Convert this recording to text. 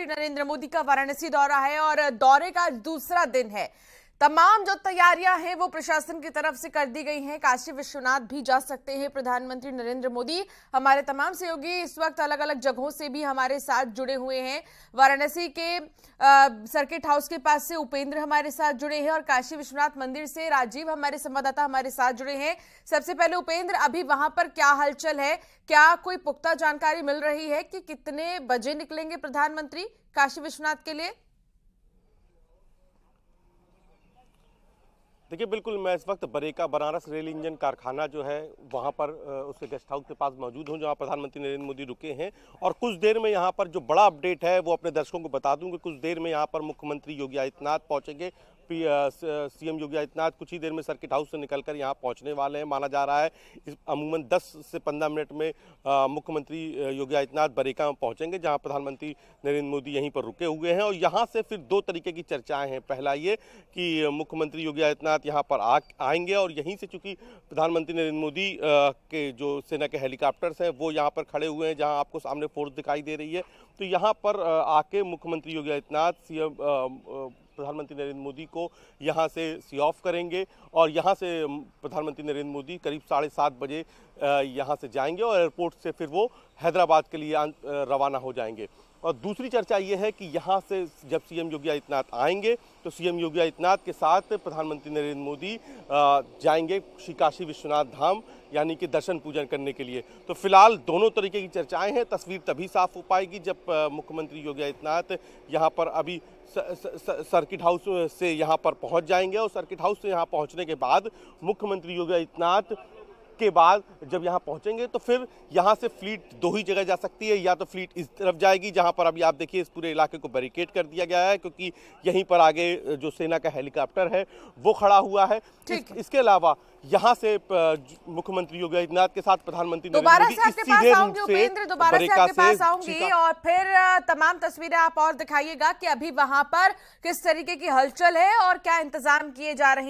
प्रधानमंत्री नरेंद्र मोदी का वाराणसी दौरा है और दौरे का दूसरा दिन है तमाम जो तैयारियां हैं वो प्रशासन की तरफ से कर दी गई हैं काशी विश्वनाथ भी जा सकते हैं प्रधानमंत्री नरेंद्र मोदी हमारे तमाम सहयोगी इस वक्त अलग अलग जगहों से भी हमारे साथ जुड़े हुए हैं वाराणसी के सर्किट हाउस के पास से उपेंद्र हमारे साथ जुड़े हैं और काशी विश्वनाथ मंदिर से राजीव हमारे संवाददाता हमारे साथ जुड़े हैं सबसे पहले उपेंद्र अभी वहां पर क्या हलचल है क्या कोई पुख्ता जानकारी मिल रही है कि कितने बजे निकलेंगे प्रधानमंत्री काशी विश्वनाथ के लिए देखिए बिल्कुल मैं इस वक्त बरेका बनारस रेल इंजन कारखाना जो है वहाँ पर उसके गेस्ट हाउस के पास मौजूद हूँ जहाँ प्रधानमंत्री नरेंद्र मोदी रुके हैं और कुछ देर में यहाँ पर जो बड़ा अपडेट है वो अपने दर्शकों को बता दूँ कि कुछ देर में यहाँ पर मुख्यमंत्री योगी आदित्यनाथ पहुँचेंगे सीएम योगी आदित्यनाथ कुछ ही देर में सर्किट हाउस से निकलकर यहाँ पहुँचने वाले हैं माना जा रहा है इस अमूमन 10 से 15 मिनट में मुख्यमंत्री योगी आदित्यनाथ बरेका में पहुँचेंगे जहाँ प्रधानमंत्री नरेंद्र मोदी यहीं पर रुके हुए हैं और यहाँ से फिर दो तरीके की चर्चाएँ हैं पहला ये कि मुख्यमंत्री योगी आदित्यनाथ यहाँ पर आ, आएंगे और यहीं से चूँकि प्रधानमंत्री नरेंद्र मोदी के जो सेना के हेलीकॉप्टर्स हैं वो यहाँ पर खड़े हुए हैं जहाँ आपको सामने फोर्स दिखाई दे रही है तो यहाँ पर आके मुख्यमंत्री योगी आदित्यनाथ सीएम प्रधानमंत्री नरेंद्र मोदी को यहाँ से सी ऑफ करेंगे और यहाँ से प्रधानमंत्री नरेंद्र मोदी करीब साढ़े सात बजे यहाँ से जाएंगे और एयरपोर्ट से फिर वो हैदराबाद के लिए रवाना हो जाएंगे और दूसरी चर्चा ये है कि यहाँ से जब सीएम योगी आदित्यनाथ आएंगे तो सीएम योगी आदित्यनाथ के साथ प्रधानमंत्री नरेंद्र मोदी जाएंगे श्री काशी विश्वनाथ धाम यानी कि दर्शन पूजन करने के लिए तो फिलहाल दोनों तरीके की चर्चाएं हैं तस्वीर तभी साफ हो पाएगी जब मुख्यमंत्री योगी आदित्यनाथ यहाँ पर अभी सर्किट हाउस से यहाँ पर पहुँच जाएंगे और सर्किट हाउस से यहाँ पहुँचने के बाद मुख्यमंत्री योगी आदित्यनाथ के बाद जब यहाँ पहुँचेंगे तो फिर यहाँ से फ्लीट दो ही जगह जा सकती है या तो फ्लीट इस तरफ जाएगी जहाँ पर अभी आप देखिए इस पूरे इलाके को बैरिकेड कर दिया गया है क्योंकि यहीं पर आगे जो सेना का हेलीकॉप्टर है वो खड़ा हुआ है इस, इसके अलावा यहाँ से मुख्यमंत्री योगी आदित्यनाथ के साथ प्रधानमंत्री दोबारा दोबारा से आऊंगी और फिर तमाम तस्वीरें आप और दिखाइएगा कि अभी वहां पर किस तरीके की हलचल है और क्या इंतजाम किए जा रहे हैं